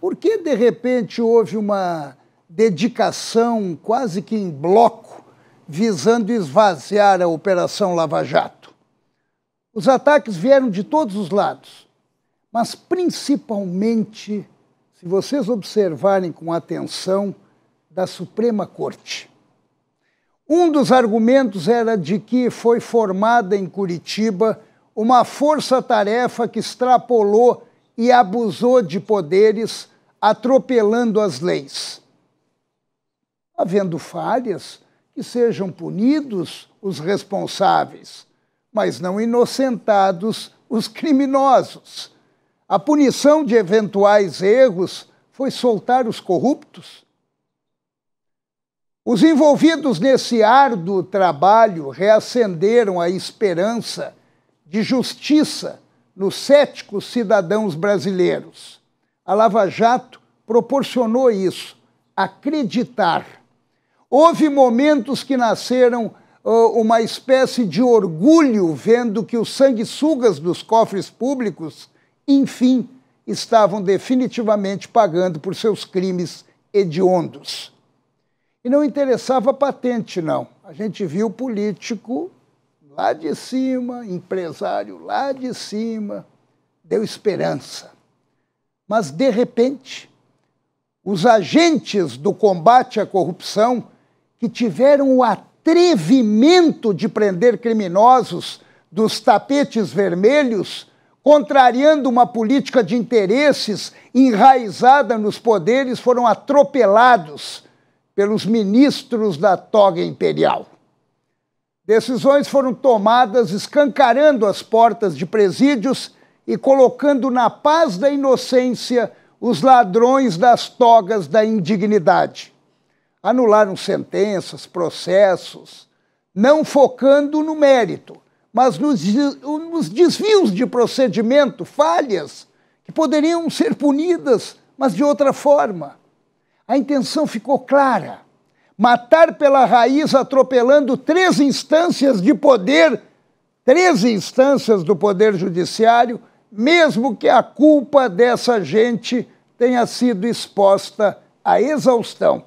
Por que, de repente, houve uma dedicação quase que em bloco visando esvaziar a Operação Lava Jato? Os ataques vieram de todos os lados, mas principalmente, se vocês observarem com atenção, da Suprema Corte. Um dos argumentos era de que foi formada em Curitiba uma força-tarefa que extrapolou e abusou de poderes, atropelando as leis. Havendo falhas, que sejam punidos os responsáveis, mas não inocentados os criminosos. A punição de eventuais erros foi soltar os corruptos. Os envolvidos nesse árduo trabalho reacenderam a esperança de justiça nos céticos cidadãos brasileiros. A Lava Jato proporcionou isso, acreditar. Houve momentos que nasceram uh, uma espécie de orgulho vendo que os sanguessugas dos cofres públicos, enfim, estavam definitivamente pagando por seus crimes hediondos. E não interessava patente, não. A gente viu político lá de cima, empresário lá de cima, deu esperança. Mas, de repente, os agentes do combate à corrupção que tiveram o atrevimento de prender criminosos dos tapetes vermelhos, contrariando uma política de interesses enraizada nos poderes, foram atropelados pelos ministros da toga imperial. Decisões foram tomadas escancarando as portas de presídios e colocando na paz da inocência os ladrões das togas da indignidade. Anularam sentenças, processos, não focando no mérito, mas nos, desvios de procedimento, falhas que poderiam ser punidas, mas de outra forma. A intenção ficou clara matar pela raiz atropelando três instâncias de poder, três instâncias do poder judiciário, mesmo que a culpa dessa gente tenha sido exposta à exaustão.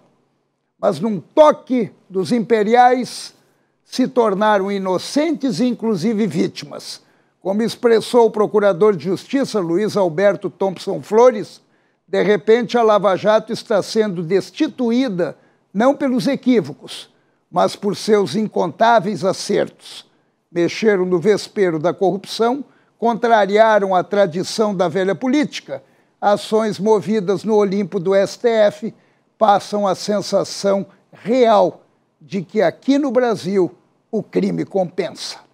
Mas num toque dos imperiais se tornaram inocentes e inclusive vítimas. Como expressou o procurador de justiça Luiz Alberto Thompson Flores, de repente a Lava Jato está sendo destituída não pelos equívocos, mas por seus incontáveis acertos. Mexeram no vespeiro da corrupção, contrariaram a tradição da velha política, ações movidas no Olimpo do STF passam a sensação real de que aqui no Brasil o crime compensa.